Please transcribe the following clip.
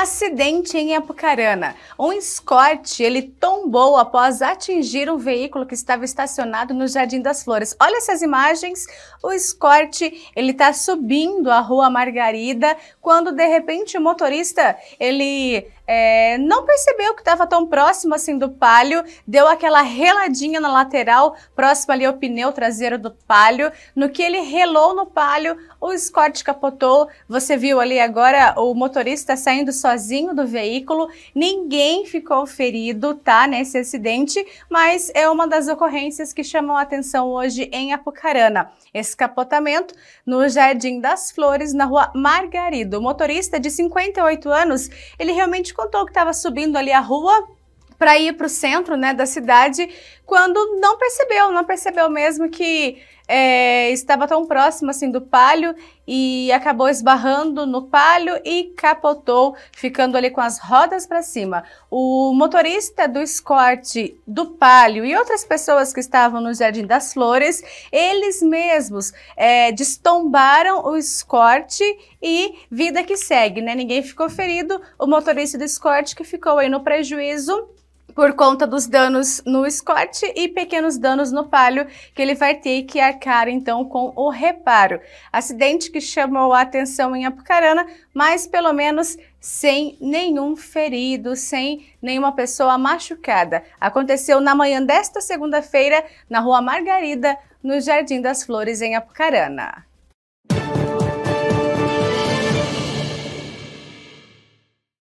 Acidente em Apucarana. Um escorte, ele tombou após atingir um veículo que estava estacionado no Jardim das Flores. Olha essas imagens. O escorte, ele está subindo a Rua Margarida, quando de repente o motorista, ele é, não percebeu que estava tão próximo assim do palio, deu aquela reladinha na lateral, próximo ali ao pneu traseiro do palio. No que ele relou no palio, o Scott capotou. Você viu ali agora o motorista saindo sozinho do veículo. Ninguém ficou ferido, tá? Nesse acidente, mas é uma das ocorrências que chamam a atenção hoje em Apucarana. Esse capotamento no Jardim das Flores, na rua Margarido. O motorista de 58 anos, ele realmente contou que estava subindo ali a rua para ir para o centro né, da cidade quando não percebeu, não percebeu mesmo que é, estava tão próximo assim do palio e acabou esbarrando no palio e capotou, ficando ali com as rodas para cima. O motorista do escorte do palio e outras pessoas que estavam no Jardim das Flores, eles mesmos é, destombaram o escorte e vida que segue, né? Ninguém ficou ferido, o motorista do escorte que ficou aí no prejuízo por conta dos danos no escorte e pequenos danos no palio, que ele vai ter que arcar então com o reparo. Acidente que chamou a atenção em Apucarana, mas pelo menos sem nenhum ferido, sem nenhuma pessoa machucada. Aconteceu na manhã desta segunda-feira, na Rua Margarida, no Jardim das Flores, em Apucarana.